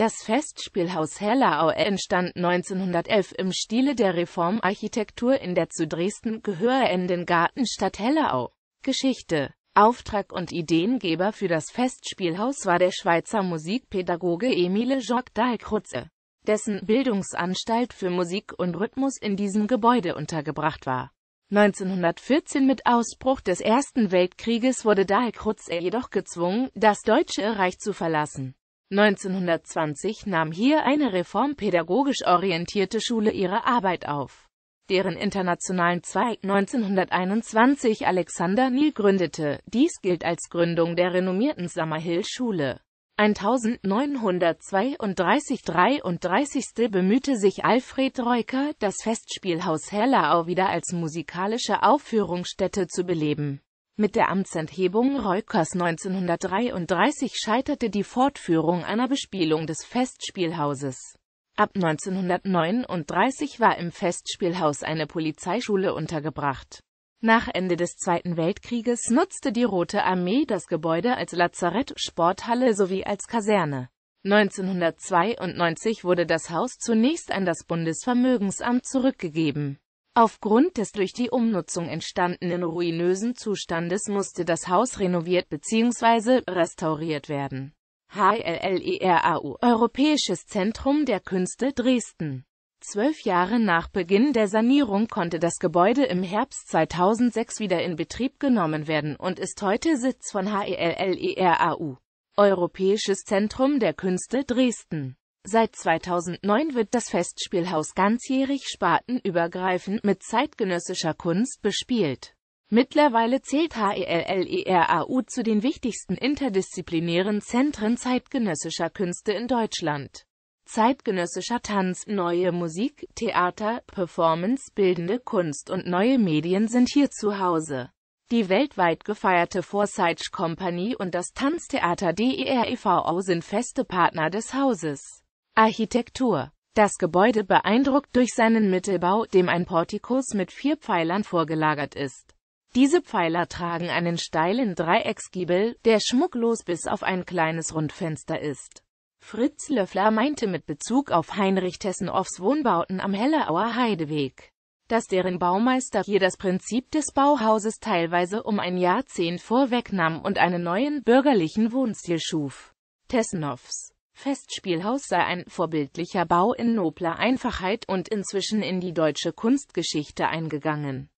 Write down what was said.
Das Festspielhaus Hellerau entstand 1911 im Stile der Reformarchitektur in der zu Dresden gehörenden Gartenstadt Hellerau. Geschichte Auftrag und Ideengeber für das Festspielhaus war der Schweizer Musikpädagoge Emile Jacques Dahlkrutze, dessen Bildungsanstalt für Musik und Rhythmus in diesem Gebäude untergebracht war. 1914 mit Ausbruch des Ersten Weltkrieges wurde Dahlkrutze jedoch gezwungen, das Deutsche Reich zu verlassen. 1920 nahm hier eine reformpädagogisch orientierte Schule ihre Arbeit auf, deren internationalen Zweig 1921 Alexander Neal gründete. Dies gilt als Gründung der renommierten Summerhill-Schule. 1932-33 bemühte sich Alfred Reuker, das Festspielhaus Hellerau wieder als musikalische Aufführungsstätte zu beleben. Mit der Amtsenthebung Reukers 1933 scheiterte die Fortführung einer Bespielung des Festspielhauses. Ab 1939 war im Festspielhaus eine Polizeischule untergebracht. Nach Ende des Zweiten Weltkrieges nutzte die Rote Armee das Gebäude als Lazarett, Sporthalle sowie als Kaserne. 1992 wurde das Haus zunächst an das Bundesvermögensamt zurückgegeben Aufgrund des durch die Umnutzung entstandenen ruinösen Zustandes musste das Haus renoviert bzw. restauriert werden. HLLERAU Europäisches Zentrum der Künste Dresden Zwölf Jahre nach Beginn der Sanierung konnte das Gebäude im Herbst 2006 wieder in Betrieb genommen werden und ist heute Sitz von HELLERAU Europäisches Zentrum der Künste Dresden. Seit 2009 wird das Festspielhaus ganzjährig spartenübergreifend mit zeitgenössischer Kunst bespielt. Mittlerweile zählt HELLERAU zu den wichtigsten interdisziplinären Zentren zeitgenössischer Künste in Deutschland. Zeitgenössischer Tanz, neue Musik, Theater, Performance, bildende Kunst und neue Medien sind hier zu Hause. Die weltweit gefeierte Forsage Company und das Tanztheater DER e sind feste Partner des Hauses. Architektur Das Gebäude beeindruckt durch seinen Mittelbau, dem ein Portikus mit vier Pfeilern vorgelagert ist. Diese Pfeiler tragen einen steilen Dreiecksgiebel, der schmucklos bis auf ein kleines Rundfenster ist. Fritz Löffler meinte mit Bezug auf Heinrich Tessenoffs Wohnbauten am Hellerauer Heideweg, dass deren Baumeister hier das Prinzip des Bauhauses teilweise um ein Jahrzehnt vorwegnahm und einen neuen bürgerlichen Wohnstil schuf. Tessenhoffs Festspielhaus sei ein vorbildlicher Bau in nobler Einfachheit und inzwischen in die deutsche Kunstgeschichte eingegangen